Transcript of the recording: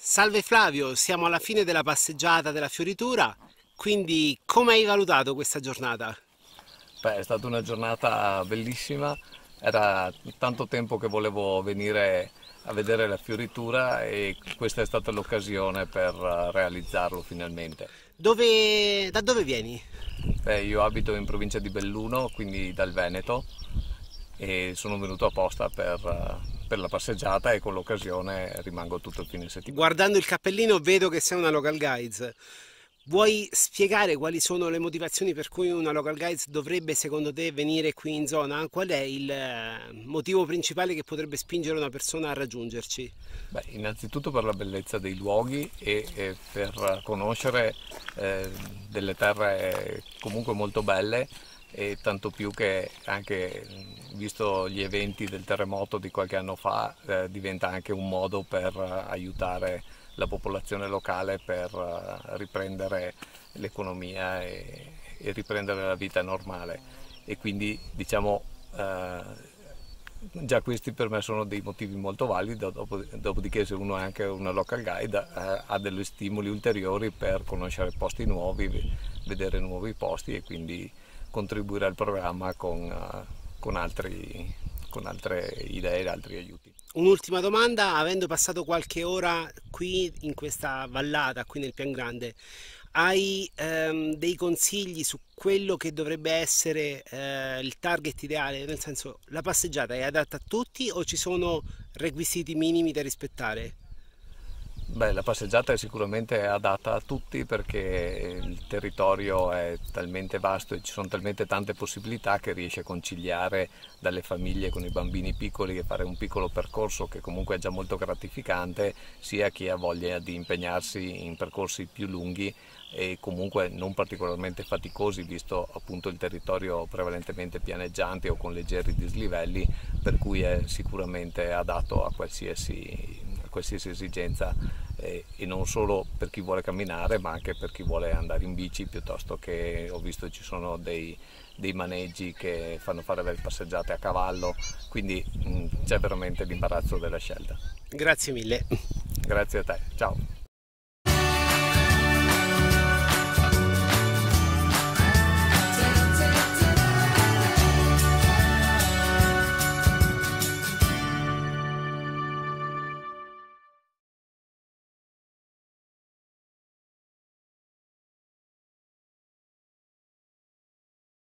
Salve Flavio, siamo alla fine della passeggiata della fioritura, quindi come hai valutato questa giornata? Beh, è stata una giornata bellissima, era tanto tempo che volevo venire a vedere la fioritura e questa è stata l'occasione per realizzarlo finalmente. Dove, da dove vieni? Beh, io abito in provincia di Belluno, quindi dal Veneto e sono venuto apposta per per la passeggiata e con l'occasione rimango tutto il fine settimana. Guardando il cappellino vedo che sei una local guides. Vuoi spiegare quali sono le motivazioni per cui una local guides dovrebbe secondo te venire qui in zona? Qual è il eh, motivo principale che potrebbe spingere una persona a raggiungerci? Beh, innanzitutto per la bellezza dei luoghi e, e per conoscere eh, delle terre comunque molto belle e tanto più che anche visto gli eventi del terremoto di qualche anno fa eh, diventa anche un modo per eh, aiutare la popolazione locale per eh, riprendere l'economia e, e, riprendere la vita normale e quindi diciamo eh, già questi per me sono dei motivi molto validi dopo, dopodiché se uno è anche una local guide eh, ha degli stimoli ulteriori per conoscere posti nuovi vedere nuovi posti e quindi contribuire al programma con, eh, con, altri, con altre idee ed altri aiuti. Un'ultima domanda, avendo passato qualche ora qui in questa vallata, qui nel Pian Grande, hai ehm, dei consigli su quello che dovrebbe essere eh, il target ideale? Nel senso, la passeggiata è adatta a tutti o ci sono requisiti minimi da rispettare? Beh, la passeggiata è sicuramente adatta a tutti perché il territorio è talmente vasto e ci sono talmente tante possibilità che riesce a conciliare dalle famiglie con i bambini piccoli e fare un piccolo percorso che comunque è già molto gratificante, sia chi ha voglia di impegnarsi in percorsi più lunghi e comunque non particolarmente faticosi visto appunto il territorio prevalentemente pianeggiante o con leggeri dislivelli per cui è sicuramente adatto a qualsiasi qualsiasi esigenza eh, e non solo per chi vuole camminare ma anche per chi vuole andare in bici piuttosto che ho visto ci sono dei, dei maneggi che fanno fare delle passeggiate a cavallo, quindi mm, c'è veramente l'imbarazzo della scelta. Grazie mille. Grazie a te, ciao.